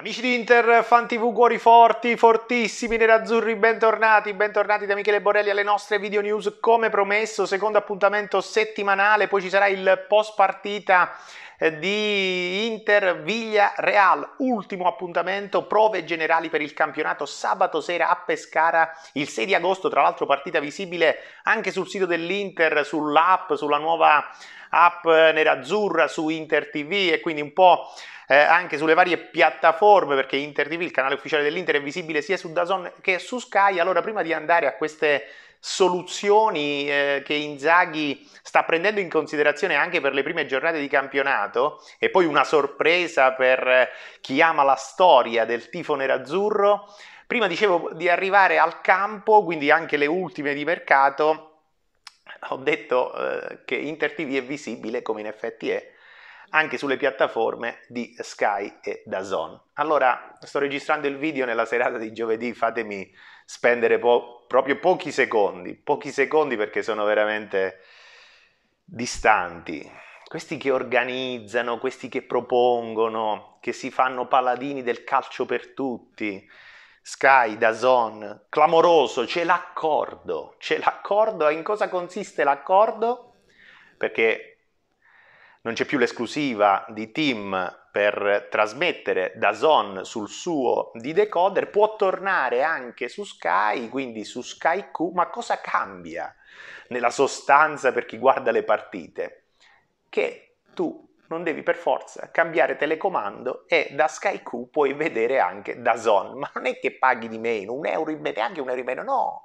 Amici di Inter, fan TV, cuori forti, fortissimi, nerazzurri, bentornati, bentornati da Michele Borelli alle nostre video news come promesso, secondo appuntamento settimanale, poi ci sarà il post partita eh, di Inter Viglia Real, ultimo appuntamento, prove generali per il campionato sabato sera a Pescara il 6 di agosto, tra l'altro partita visibile anche sul sito dell'Inter, sull'app, sulla nuova app nerazzurra su Inter TV e quindi un po' eh, anche sulle varie piattaforme, perché Inter TV, il canale ufficiale dell'Inter, è visibile sia su Dazon che su Sky. Allora, prima di andare a queste soluzioni eh, che Inzaghi sta prendendo in considerazione anche per le prime giornate di campionato e poi una sorpresa per eh, chi ama la storia del tifo nerazzurro. Prima dicevo di arrivare al campo, quindi anche le ultime di mercato, ho detto eh, che Inter TV è visibile come in effetti è anche sulle piattaforme di Sky e DAZN. Allora, sto registrando il video nella serata di giovedì, fatemi spendere po proprio pochi secondi, pochi secondi perché sono veramente distanti. Questi che organizzano, questi che propongono, che si fanno paladini del calcio per tutti, Sky, Dazon, clamoroso, c'è l'accordo. C'è l'accordo, in cosa consiste l'accordo? Perché non c'è più l'esclusiva di Tim per trasmettere da Zon sul suo di decoder, può tornare anche su Sky, quindi su Sky Q, ma cosa cambia nella sostanza per chi guarda le partite? Che tu non devi per forza cambiare telecomando e da Sky Q puoi vedere anche da Zon, ma non è che paghi di meno, un euro in meno, neanche un euro in meno, no!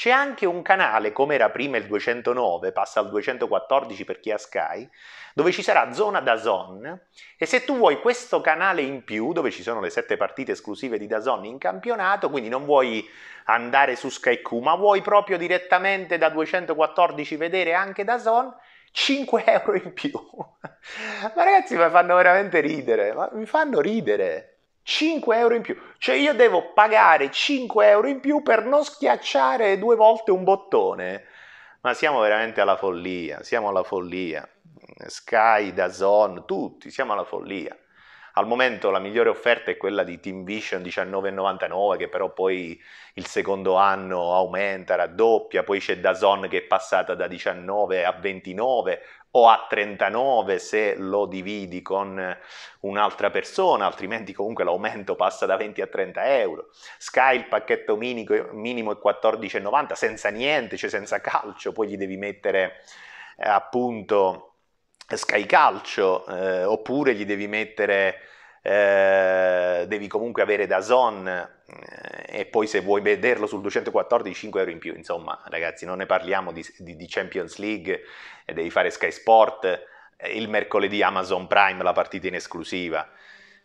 C'è anche un canale, come era prima il 209, passa al 214 per chi ha Sky, dove ci sarà zona da Zone e se tu vuoi questo canale in più, dove ci sono le sette partite esclusive di Dazon in campionato, quindi non vuoi andare su Sky Q, ma vuoi proprio direttamente da 214 vedere anche da Dazon, 5 euro in più. ma ragazzi, mi fanno veramente ridere, ma mi fanno ridere. 5 euro in più. Cioè io devo pagare 5 euro in più per non schiacciare due volte un bottone. Ma siamo veramente alla follia, siamo alla follia. Sky, Dazon, tutti, siamo alla follia. Al momento la migliore offerta è quella di Team Vision 19,99 che però poi il secondo anno aumenta, raddoppia, poi c'è Dazon che è passata da 19 a 29, o a 39 se lo dividi con eh, un'altra persona, altrimenti comunque l'aumento passa da 20 a 30 euro. Sky il pacchetto minimo è 14,90 senza niente, cioè senza calcio, poi gli devi mettere eh, appunto Sky Calcio eh, oppure gli devi mettere eh, devi comunque avere da Zon eh, e poi se vuoi vederlo sul 214 5 euro in più, insomma ragazzi non ne parliamo di, di, di Champions League, eh, devi fare Sky Sport, eh, il mercoledì Amazon Prime la partita in esclusiva.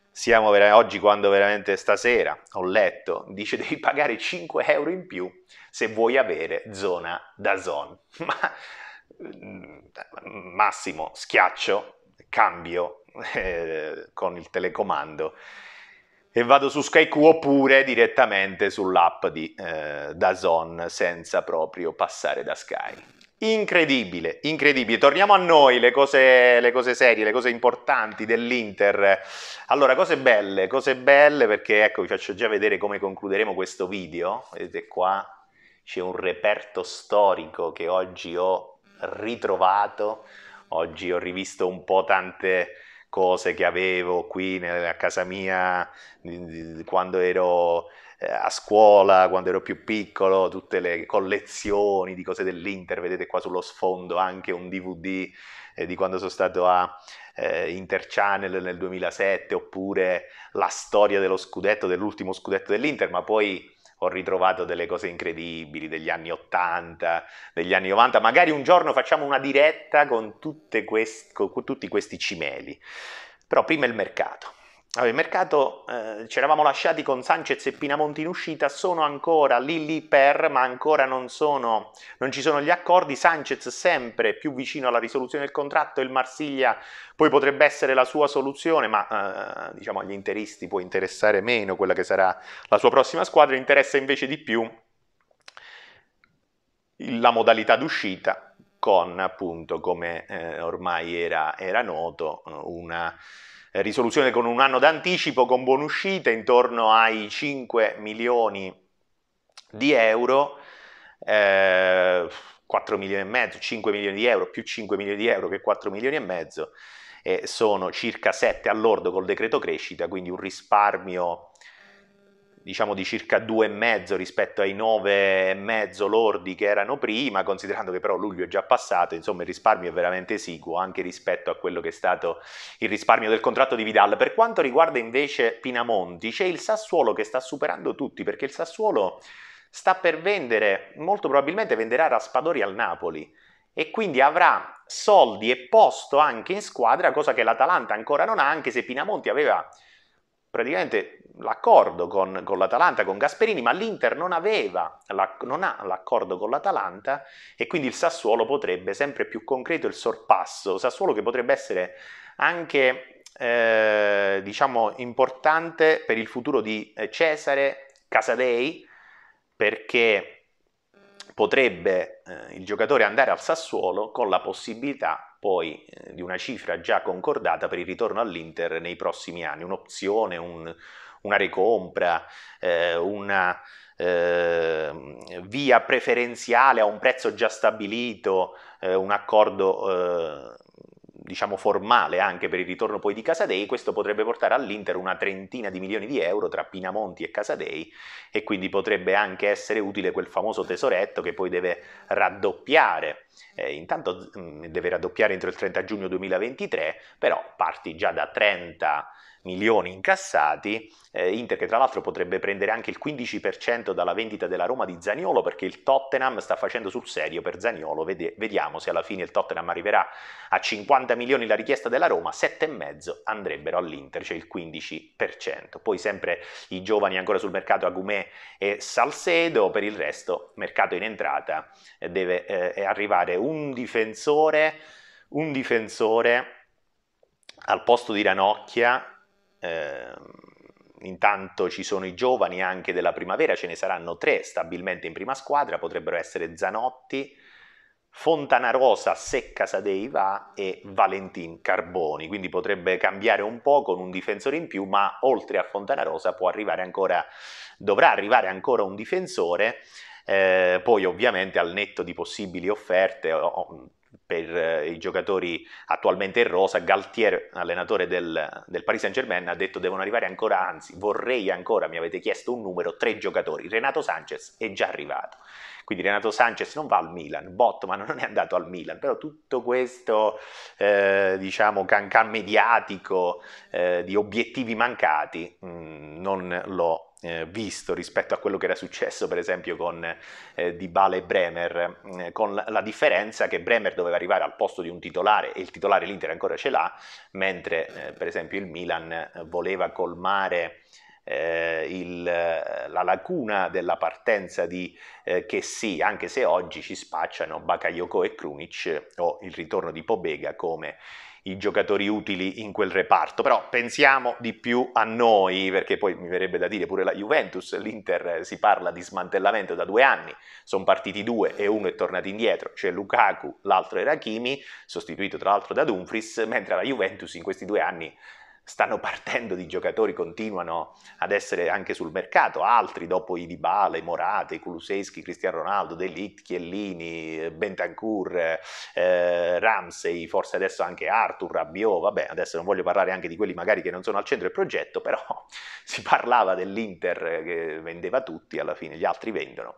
Siamo vera- oggi quando veramente stasera ho letto, dice devi pagare 5 euro in più se vuoi avere zona da zone. Ma mm, massimo schiaccio, cambio, eh, con il telecomando e vado su SkyQ oppure direttamente sull'app di eh, Dazon senza proprio passare da Sky. Incredibile, incredibile. Torniamo a noi, le cose, le cose, serie, le cose importanti dell'Inter. Allora, cose belle, cose belle perché ecco vi faccio già vedere come concluderemo questo video. Vedete qua c'è un reperto storico che oggi ho ritrovato. Oggi ho rivisto un po' tante cose che avevo qui a casa mia quando ero eh, a scuola, quando ero più piccolo, tutte le collezioni di cose dell'Inter, vedete qua sullo sfondo anche un DVD eh, di quando sono stato a eh, Interchannel nel 2007, oppure la storia dello scudetto, dell'ultimo scudetto dell'Inter, ma poi ho ritrovato delle cose incredibili degli anni 80, degli anni 90. Magari un giorno facciamo una diretta con, tutte quest- con tutti questi cimeli. Però prima il mercato. Allora, il mercato eh, ci eravamo lasciati con Sanchez e Pinamonti in uscita, sono ancora lì lì per, ma ancora non, sono, non ci sono gli accordi. Sanchez sempre più vicino alla risoluzione del contratto, il Marsiglia poi potrebbe essere la sua soluzione, ma eh, diciamo agli interisti può interessare meno quella che sarà la sua prossima squadra, interessa invece di più la modalità d'uscita con appunto come eh, ormai era, era noto una eh, risoluzione con un anno d'anticipo con buonuscita intorno ai 5 milioni di euro, eh, 4 milioni e mezzo, 5 milioni di euro, più 5 milioni di euro che 4 milioni e mezzo, e sono circa 7 all'ordo col decreto crescita, quindi un risparmio diciamo di circa 2,5 rispetto ai 9,5 lordi che erano prima, considerando che però luglio è già passato, insomma il risparmio è veramente esiguo anche rispetto a quello che è stato il risparmio del contratto di Vidal. Per quanto riguarda invece Pinamonti, c'è il Sassuolo che sta superando tutti perché il Sassuolo sta per vendere, molto probabilmente venderà Raspadori al Napoli e quindi avrà soldi e posto anche in squadra, cosa che l'Atalanta ancora non ha, anche se Pinamonti aveva praticamente l'accordo con, con l'Atalanta, con Gasperini, ma l'Inter non, aveva, la, non ha l'accordo con l'Atalanta e quindi il Sassuolo potrebbe sempre più concreto il sorpasso, Sassuolo che potrebbe essere anche eh, diciamo importante per il futuro di eh, Cesare Casadei perché potrebbe eh, il giocatore andare al Sassuolo con la possibilità poi eh, di una cifra già concordata per il ritorno all'Inter nei prossimi anni, un'opzione, un, una ricompra, eh, una ehm, via preferenziale a un prezzo già stabilito, eh, un accordo eh, diciamo formale anche per il ritorno poi di Casadei, questo potrebbe portare all'Inter una trentina di milioni di euro tra Pinamonti e Casadei e quindi potrebbe anche essere utile quel famoso tesoretto che poi deve raddoppiare. Eh, intanto mh, mm, deve raddoppiare entro il 30 giugno 2023, però parti già da 30 milioni incassati, eh, Inter che tra l'altro potrebbe prendere anche il 15% dalla vendita della Roma di Zaniolo perché il Tottenham sta facendo sul serio per Zaniolo, Vede- vediamo se alla fine il Tottenham arriverà a 50 milioni la richiesta della Roma, 7,5 andrebbero all'Inter, cioè il 15%. Poi sempre i giovani ancora sul mercato Agumè e Salcedo, per il resto mercato in entrata eh, deve eh, eh, arrivare un difensore, un difensore al posto di Ranocchia eh, intanto ci sono i giovani anche della primavera, ce ne saranno tre stabilmente in prima squadra, potrebbero essere Zanotti, Fontanarosa, Secca Sadeiva e Valentin Carboni, quindi potrebbe cambiare un po' con un difensore in più, ma oltre a Fontanarosa può arrivare ancora, dovrà arrivare ancora un difensore, eh, poi ovviamente al netto di possibili offerte, per eh, i giocatori attualmente in rosa, Galtier, allenatore del, del Paris Saint Germain, ha detto devono arrivare ancora, anzi vorrei ancora, mi avete chiesto un numero, tre giocatori, Renato Sanchez è già arrivato, quindi Renato Sanchez non va al Milan, Botman non è andato al Milan, però tutto questo eh, diciamo cancan mediatico eh, di obiettivi mancati mh, mm, non lo eh, visto rispetto a quello che era successo per esempio con eh, Dybala e Bremer, eh, con la, differenza che Bremer doveva arrivare al posto di un titolare e il titolare l'Inter ancora ce l'ha, mentre eh, per esempio il Milan eh, voleva colmare eh, il, eh, la lacuna della partenza di eh, che sì, anche se oggi ci spacciano Bakayoko e Krunic o il ritorno di Pobega come i giocatori utili in quel reparto, però pensiamo di più a noi, perché poi mi verrebbe da dire pure la Juventus, l'Inter eh, si parla di smantellamento da due anni, sono partiti due e uno è tornato indietro, c'è Lukaku, l'altro era Kimi, sostituito tra l'altro da Dumfries, mentre la Juventus in questi due anni stanno partendo di giocatori, continuano ad essere anche sul mercato, altri dopo i Dybala, i Morate, i Kuluseschi, Cristiano Ronaldo, De Ligt, Chiellini, Bentancur, eh, Ramsey, forse adesso anche Arthur, Rabiot, vabbè adesso non voglio parlare anche di quelli magari che non sono al centro del progetto, però si parlava dell'Inter che vendeva tutti, alla fine gli altri vendono,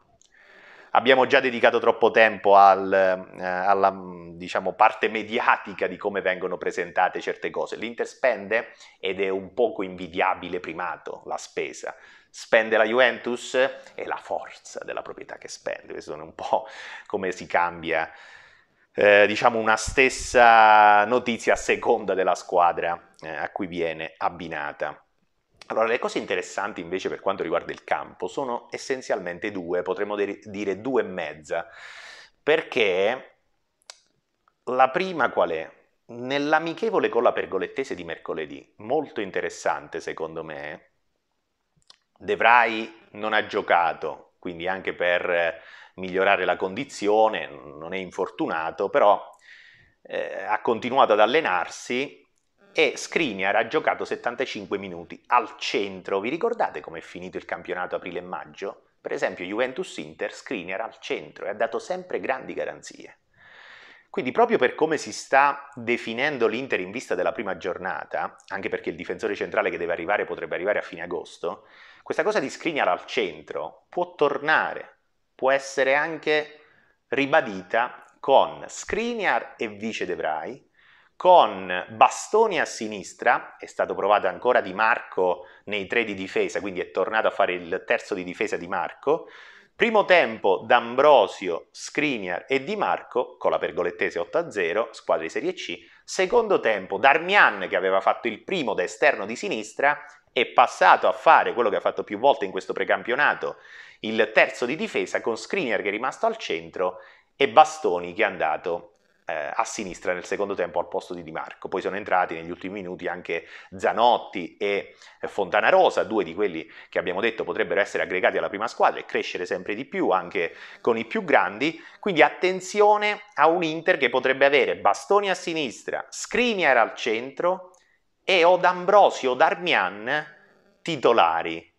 abbiamo già dedicato troppo tempo al, eh, alla mm, diciamo, parte mediatica di come vengono presentate certe cose. L'Inter spende ed è un poco invidiabile primato la spesa. Spende la Juventus e la forza della proprietà che spende. Questo è un po' come si cambia eh, diciamo una stessa notizia a seconda della squadra eh, a cui viene abbinata. Allora, le cose interessanti invece per quanto riguarda il campo sono essenzialmente due, potremmo dire due e mezza, perché la prima qual è? Nell'amichevole con la pergolettese di mercoledì, molto interessante secondo me, De Vrij non ha giocato, quindi anche per eh, migliorare la condizione, non è infortunato, però eh, ha continuato ad allenarsi e Skriniar ha giocato 75 minuti al centro. Vi ricordate com'è finito il campionato aprile e maggio? Per esempio Juventus-Inter, Skriniar al centro e ha dato sempre grandi garanzie. Quindi proprio per come si sta definendo l'Inter in vista della prima giornata, anche perché il difensore centrale che deve arrivare potrebbe arrivare a fine agosto, questa cosa di Skriniar al centro può tornare, può essere anche ribadita con Skriniar e vice De Vrij, con Bastoni a sinistra, è stato provato ancora Di Marco nei tre di difesa, quindi è tornato a fare il terzo di difesa Di Marco. Primo tempo D'Ambrosio, Skriniar e Di Marco con la Pergolettese 8-0, squadra di Serie C. Secondo tempo Darmian che aveva fatto il primo da esterno di sinistra è passato a fare quello che ha fatto più volte in questo precampionato, il terzo di difesa con Skriniar che è rimasto al centro e Bastoni che è andato eh, a sinistra nel secondo tempo al posto di Di Marco. Poi sono entrati negli ultimi minuti anche Zanotti e eh, Fontanarosa, due di quelli che abbiamo detto potrebbero essere aggregati alla prima squadra e crescere sempre di più anche con i più grandi. Quindi attenzione a un Inter che potrebbe avere Bastoni a sinistra, Skriniar al centro e Odambrosio D'Ambrosio o Darmian titolari.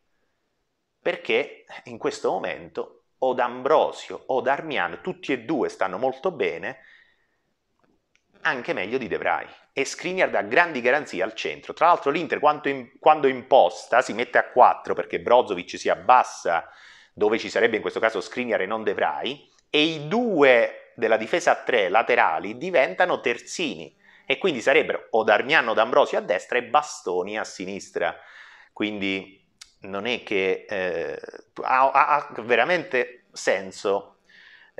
Perché in questo momento o D'Ambrosio o Darmian, tutti e due stanno molto bene anche meglio di De Vrij e Skriniar dà grandi garanzie al centro. Tra l'altro l'Inter quando, in, quando imposta si mette a 4 perché Brozovic si abbassa dove ci sarebbe in questo caso Skriniar e non De Vrij e i due della difesa a 3 laterali diventano terzini e quindi sarebbero o Darmiano D'Ambrosio a destra e Bastoni a sinistra. Quindi non è che eh, ha, ha veramente senso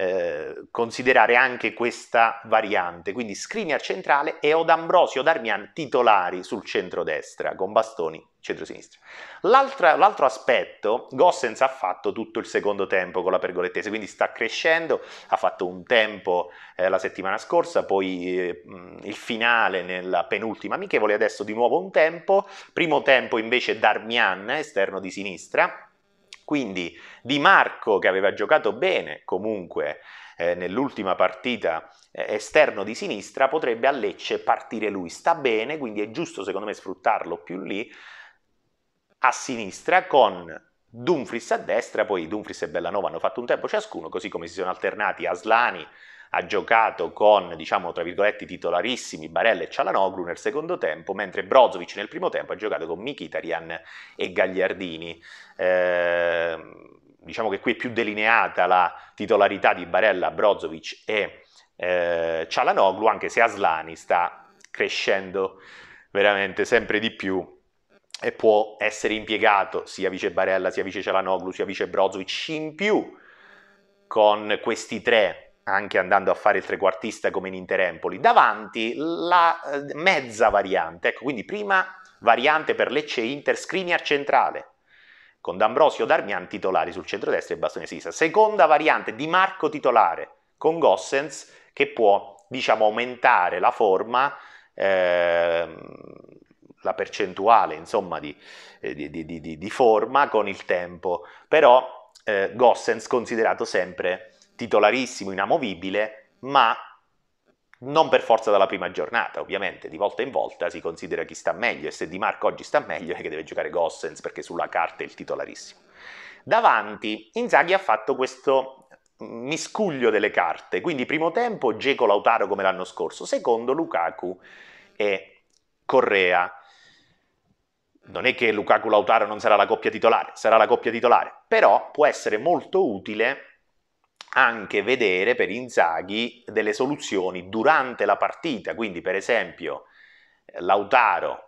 eh, considerare anche questa variante, quindi Skriniar centrale e Odambrosio Darmian titolari sul centro-destra, con bastoni centro-sinistra. l'altro aspetto, Gossens ha fatto tutto il secondo tempo con la pergolettese, quindi sta crescendo, ha fatto un tempo eh, la settimana scorsa, poi eh, il finale nella penultima amichevole, adesso di nuovo un tempo, primo tempo invece Darmian, esterno di sinistra, quindi Di Marco, che aveva giocato bene comunque eh, nell'ultima partita eh, esterno di sinistra, potrebbe a Lecce partire lui. Sta bene, quindi è giusto secondo me sfruttarlo più lì, a sinistra con Dumfries a destra, poi Dumfries e Bellanova hanno fatto un tempo ciascuno, così come si sono alternati Aslani ha giocato con, diciamo, tra virgolette, titolarissimi Barella e Cialanoglu nel secondo tempo, mentre Brozovic nel primo tempo ha giocato con Mkhitaryan e Gagliardini. Eh, diciamo che qui è più delineata la titolarità di Barella, Brozovic e eh, Cialanoglu, anche se Aslani sta crescendo veramente sempre di più e può essere impiegato sia vice Barella, sia vice Cialanoglu, sia vice Brozovic in più con questi tre anche andando a fare il trequartista come in Interempoli, davanti la eh, mezza variante, ecco, quindi prima variante per Lecce Inter, Skriniar centrale, con D'Ambrosio Darmian titolari sul centro centrodestra e Bastone Sisa. Seconda variante Di Marco titolare, con Gossens che può, diciamo, aumentare la forma, eh, la percentuale, insomma, eh, di, di, di, di, forma con il tempo, però eh, Gossens considerato sempre titolarissimo, inamovibile, ma non per forza dalla prima giornata, ovviamente, di volta in volta si considera chi sta meglio e se Di Marco oggi sta meglio è che deve giocare Gossens perché sulla carta è il titolarissimo. Davanti Inzaghi ha fatto questo miscuglio delle carte, quindi primo tempo Geco Lautaro come l'anno scorso, secondo Lukaku e Correa. Non è che Lukaku Lautaro non sarà la coppia titolare, sarà la coppia titolare, però può essere molto utile anche vedere per Inzaghi delle soluzioni durante la partita, quindi per esempio Lautaro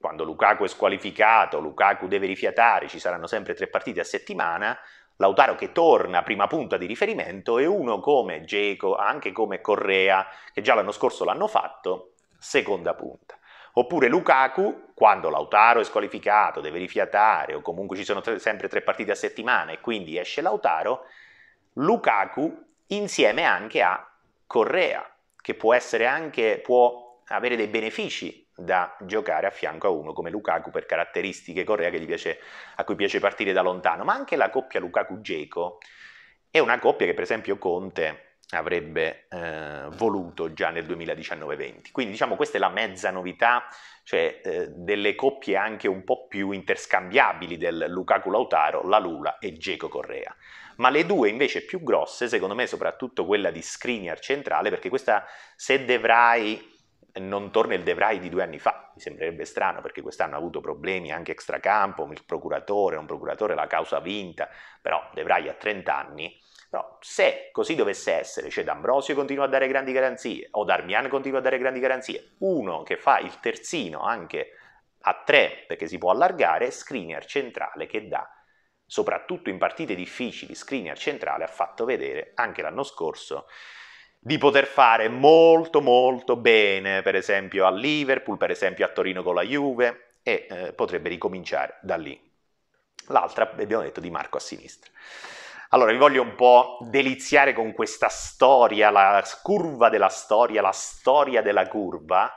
quando Lukaku è squalificato, Lukaku deve rifiatare, ci saranno sempre tre partite a settimana, Lautaro che torna prima punta di riferimento e uno come Geco, anche come Correa, che già l'anno scorso l'hanno fatto, seconda punta. Oppure Lukaku, quando Lautaro è squalificato, deve rifiatare o comunque ci sono tre, sempre tre partite a settimana e quindi esce Lautaro, Lukaku insieme anche a Correa, che può, essere anche, può avere dei benefici da giocare a fianco a uno come Lukaku per caratteristiche Correa piace, a cui piace partire da lontano, ma anche la coppia Lukaku-Geco è una coppia che per esempio Conte avrebbe eh, voluto già nel 2019-20. Quindi diciamo questa è la mezza novità, cioè eh, delle coppie anche un po' più interscambiabili del Lukaku Lautaro, la Lula e Geco Correa. Ma le due invece più grosse, secondo me soprattutto quella di Skriniar centrale, perché questa se Devrai non torna il Devrai di due anni fa, mi sembrerebbe strano perché quest'anno ha avuto problemi anche extracampo, il procuratore, un procuratore, la causa vinta, però Devrai ha 30 anni, No, se così dovesse essere, cioè D'Ambrosio continua a dare grandi garanzie o Darmian continua a dare grandi garanzie, uno che fa il terzino anche a tre perché si può allargare, Screener centrale che dà, soprattutto in partite difficili, Screener centrale ha fatto vedere anche l'anno scorso di poter fare molto molto bene, per esempio a Liverpool, per esempio a Torino con la Juve e eh, potrebbe ricominciare da lì. L'altra abbiamo detto di Marco a sinistra. Allora, vi voglio un po' deliziare con questa storia, la curva della storia, la storia della curva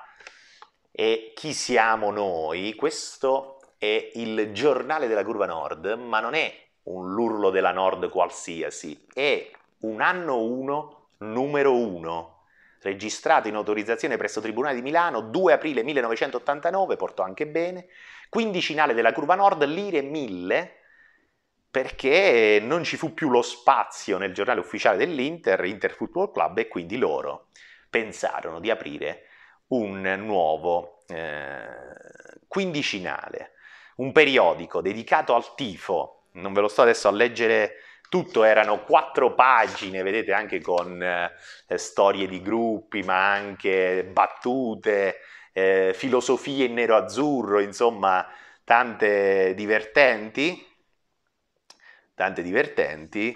e chi siamo noi. Questo è il giornale della curva nord, ma non è un l'urlo della nord qualsiasi, è un anno 1 numero 1, registrato in autorizzazione presso Tribunale di Milano 2 aprile 1989, portò anche bene, quindicinale della curva nord, lire 1000, perché non ci fu più lo spazio nel giornale ufficiale dell'Inter, Inter Football Club, e quindi loro pensarono di aprire un nuovo eh, quindicinale, un periodico dedicato al tifo. Non ve lo sto adesso a leggere tutto, erano quattro pagine, vedete anche con eh, storie di gruppi, ma anche battute, eh, filosofie in nero-azzurro, insomma, tante divertenti tante divertenti,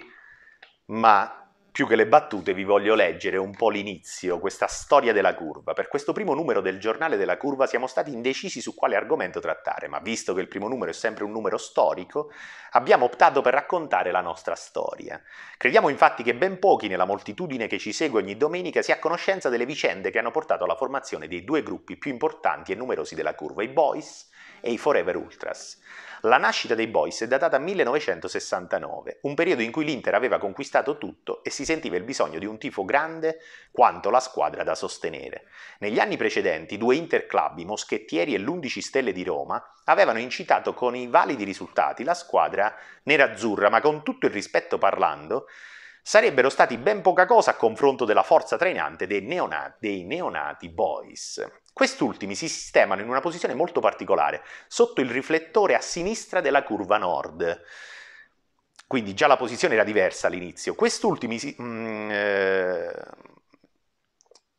ma più che le battute vi voglio leggere un po' l'inizio, questa storia della curva. Per questo primo numero del giornale della curva siamo stati indecisi su quale argomento trattare, ma visto che il primo numero è sempre un numero storico, abbiamo optato per raccontare la nostra storia. Crediamo infatti che ben pochi nella moltitudine che ci segue ogni domenica sia a conoscenza delle vicende che hanno portato alla formazione dei due gruppi più importanti e numerosi della curva, i Boys e i Forever Ultras. La nascita dei Boys è datata 1969, un periodo in cui l'Inter aveva conquistato tutto e si sentiva il bisogno di un tifo grande quanto la squadra da sostenere. Negli anni precedenti due Inter club, i Moschettieri e l'11 Stelle di Roma, avevano incitato con i validi risultati la squadra nerazzurra, ma con tutto il rispetto parlando, sarebbero stati ben poca cosa a confronto della forza trainante dei neonati, dei neonati boys. Quest'ultimi si sistemano in una posizione molto particolare, sotto il riflettore a sinistra della curva nord. Quindi già la posizione era diversa all'inizio. Quest'ultimi si, mm, eh,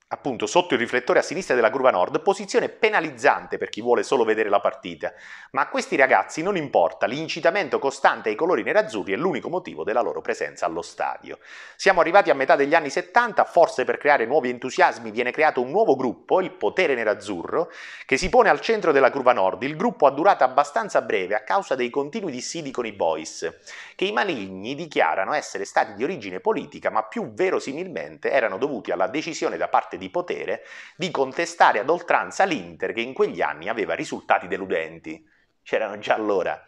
appunto sotto il riflettore a sinistra della curva nord, posizione penalizzante per chi vuole solo vedere la partita. Ma a questi ragazzi non importa, l'incitamento costante ai colori nerazzurri è l'unico motivo della loro presenza allo stadio. Siamo arrivati a metà degli anni 70, forse per creare nuovi entusiasmi viene creato un nuovo gruppo, il Potere Nerazzurro, che si pone al centro della curva nord. Il gruppo ha durata abbastanza breve a causa dei continui dissidi con i boys, che i maligni dichiarano essere stati di origine politica, ma più verosimilmente erano dovuti alla decisione da parte parte di potere di contestare ad oltranza l'Inter che in quegli anni aveva risultati deludenti. C'erano già allora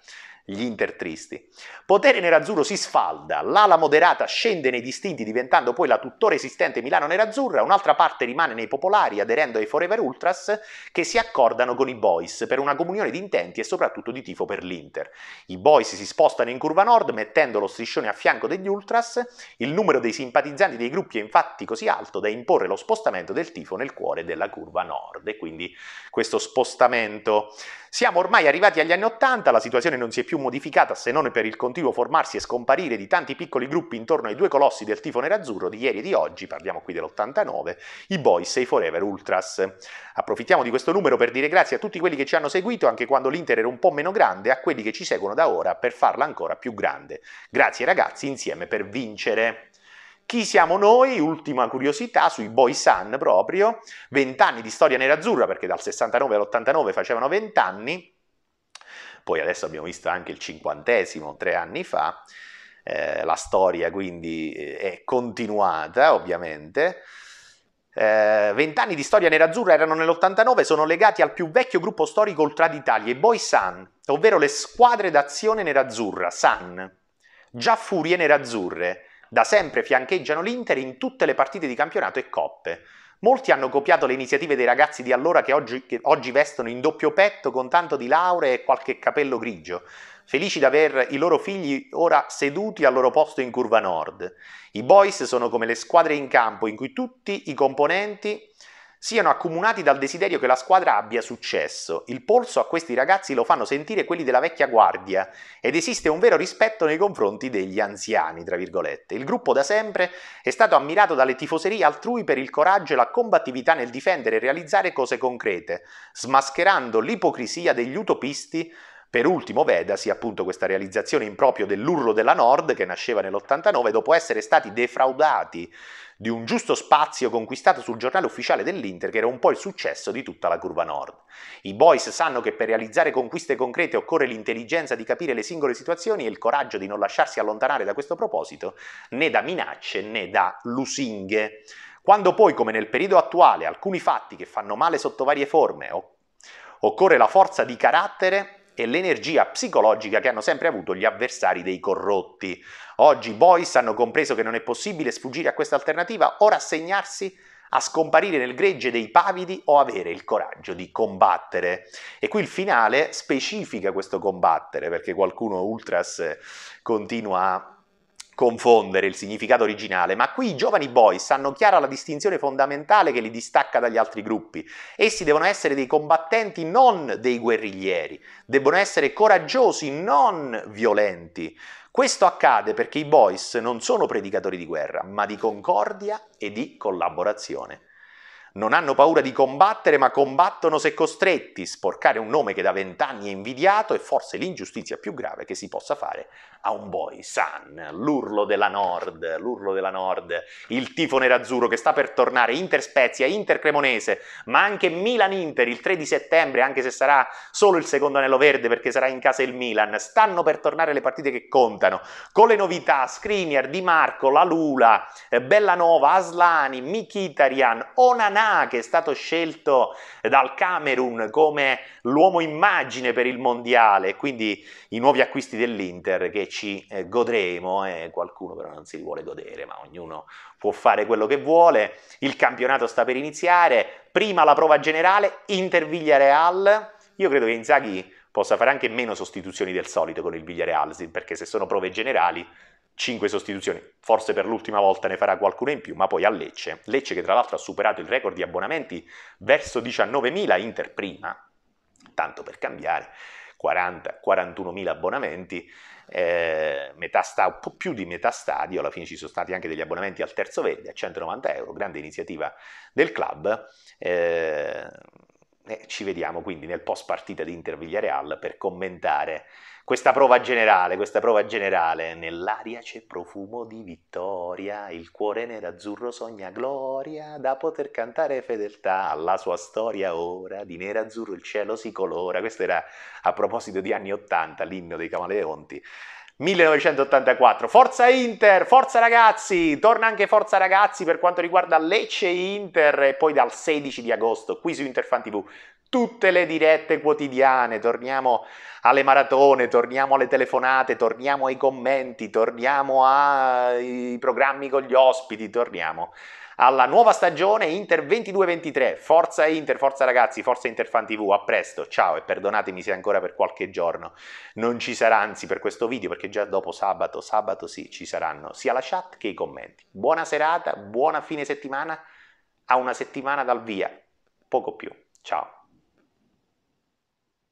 gli intertristi. Potere nerazzurro si sfalda, l'ala moderata scende nei distinti diventando poi la tuttora esistente Milano nerazzurra, un'altra parte rimane nei popolari aderendo ai Forever Ultras che si accordano con i Boys per una comunione di intenti e soprattutto di tifo per l'Inter. I Boys si spostano in curva nord mettendo lo striscione a fianco degli Ultras, il numero dei simpatizzanti dei gruppi è infatti così alto da imporre lo spostamento del tifo nel cuore della curva nord e quindi questo spostamento. Siamo ormai arrivati agli anni 80, la situazione non si è più modificata se non per il continuo formarsi e scomparire di tanti piccoli gruppi intorno ai due colossi del tifo nerazzurro di ieri e di oggi, parliamo qui dell'89, i Boys e i Forever Ultras. Approfittiamo di questo numero per dire grazie a tutti quelli che ci hanno seguito anche quando l'Inter era un po' meno grande, a quelli che ci seguono da ora per farla ancora più grande. Grazie ragazzi, insieme per vincere. Chi siamo noi? Ultima curiosità sui Boy Sun proprio, 20 anni di storia nerazzurra perché dal 69 all'89 facevano 20 anni poi adesso abbiamo visto anche il cinquantesimo tre anni fa, eh, la storia quindi eh, è continuata ovviamente. Eh, vent'anni eh, di storia nerazzurra erano nell'89, sono legati al più vecchio gruppo storico ultra d'Italia, i Boy Sun, ovvero le squadre d'azione nerazzurra, Sun, già furie nerazzurre, da sempre fiancheggiano l'Inter in tutte le partite di campionato e coppe. Molti hanno copiato le iniziative dei ragazzi di allora che oggi, che oggi vestono in doppio petto con tanto di lauree e qualche capello grigio, felici di aver i loro figli ora seduti al loro posto in curva nord. I boys sono come le squadre in campo in cui tutti i componenti siano accomunati dal desiderio che la squadra abbia successo. Il polso a questi ragazzi lo fanno sentire quelli della vecchia guardia ed esiste un vero rispetto nei confronti degli anziani, tra virgolette. Il gruppo da sempre è stato ammirato dalle tifoserie altrui per il coraggio e la combattività nel difendere e realizzare cose concrete, smascherando l'ipocrisia degli utopisti per ultimo vedasi appunto questa realizzazione improprio dell'urlo della Nord che nasceva nell'89 dopo essere stati defraudati di un giusto spazio conquistato sul giornale ufficiale dell'Inter che era un po' il successo di tutta la curva Nord. I boys sanno che per realizzare conquiste concrete occorre l'intelligenza di capire le singole situazioni e il coraggio di non lasciarsi allontanare da questo proposito né da minacce né da lusinghe. Quando poi, come nel periodo attuale, alcuni fatti che fanno male sotto varie forme, occorre la forza di carattere e l'energia psicologica che hanno sempre avuto gli avversari dei corrotti. Oggi Boyce hanno compreso che non è possibile sfuggire a questa alternativa o rassegnarsi a scomparire nel gregge dei pavidi o avere il coraggio di combattere. E qui il finale specifica questo combattere, perché qualcuno ultras continua a confondere il significato originale, ma qui i giovani boys hanno chiara la distinzione fondamentale che li distacca dagli altri gruppi. Essi devono essere dei combattenti, non dei guerriglieri, Debbono essere coraggiosi, non violenti. Questo accade perché i boys non sono predicatori di guerra, ma di concordia e di collaborazione. Non hanno paura di combattere, ma combattono se costretti. Sporcare un nome che da vent'anni è invidiato è forse l'ingiustizia più grave che si possa fare a un boy. San, l'urlo della Nord, l'urlo della Nord, il tifo nerazzurro che sta per tornare Inter Spezia, Inter Cremonese, ma anche Milan Inter il 3 di settembre, anche se sarà solo il secondo anello verde perché sarà in casa il Milan. Stanno per tornare le partite che contano. Con le novità, Skriniar, Di Marco, La Lula, eh, Bellanova, Aslani, Mikitarian, Onana Onana che è stato scelto dal Camerun come l'uomo immagine per il mondiale, quindi i nuovi acquisti dell'Inter che ci eh, godremo eh, qualcuno però non si vuole godere, ma ognuno può fare quello che vuole. Il campionato sta per iniziare, prima la prova generale Inter Villareal io credo che Inzaghi possa fare anche meno sostituzioni del solito con il Villarreal, perché se sono prove generali 5 sostituzioni, forse per l'ultima volta ne farà qualcuna in più, ma poi a Lecce. Lecce che tra l'altro ha superato il record di abbonamenti verso 19.000 Inter prima, tanto per cambiare, 40-41.000 abbonamenti, eh, sta, un po' più di metà stadio, alla fine ci sono stati anche degli abbonamenti al terzo verde a 190 euro, grande iniziativa del club. Eh, e eh, ci vediamo quindi nel post partita di Inter Villareal per commentare questa prova generale, questa prova generale, nell'aria c'è profumo di vittoria, il cuore nerazzurro sogna gloria, da poter cantare fedeltà alla sua storia ora, di nerazzurro il cielo si colora, questo era a proposito di anni Ottanta l'inno dei Camaleonti, 1984. Forza Inter, forza ragazzi, torna anche forza ragazzi per quanto riguarda Lecce Inter e poi dal 16 di agosto qui su Interfan TV tutte le dirette quotidiane, torniamo alle maratone, torniamo alle telefonate, torniamo ai commenti, torniamo ai programmi con gli ospiti, torniamo alla nuova stagione Inter 22-23. Forza Inter, forza ragazzi, forza Inter Fan TV, a presto, ciao e perdonatemi se ancora per qualche giorno non ci sarà, anzi per questo video, perché già dopo sabato, sabato sì, ci saranno sia la chat che i commenti. Buona serata, buona fine settimana, a una settimana dal via, poco più, ciao.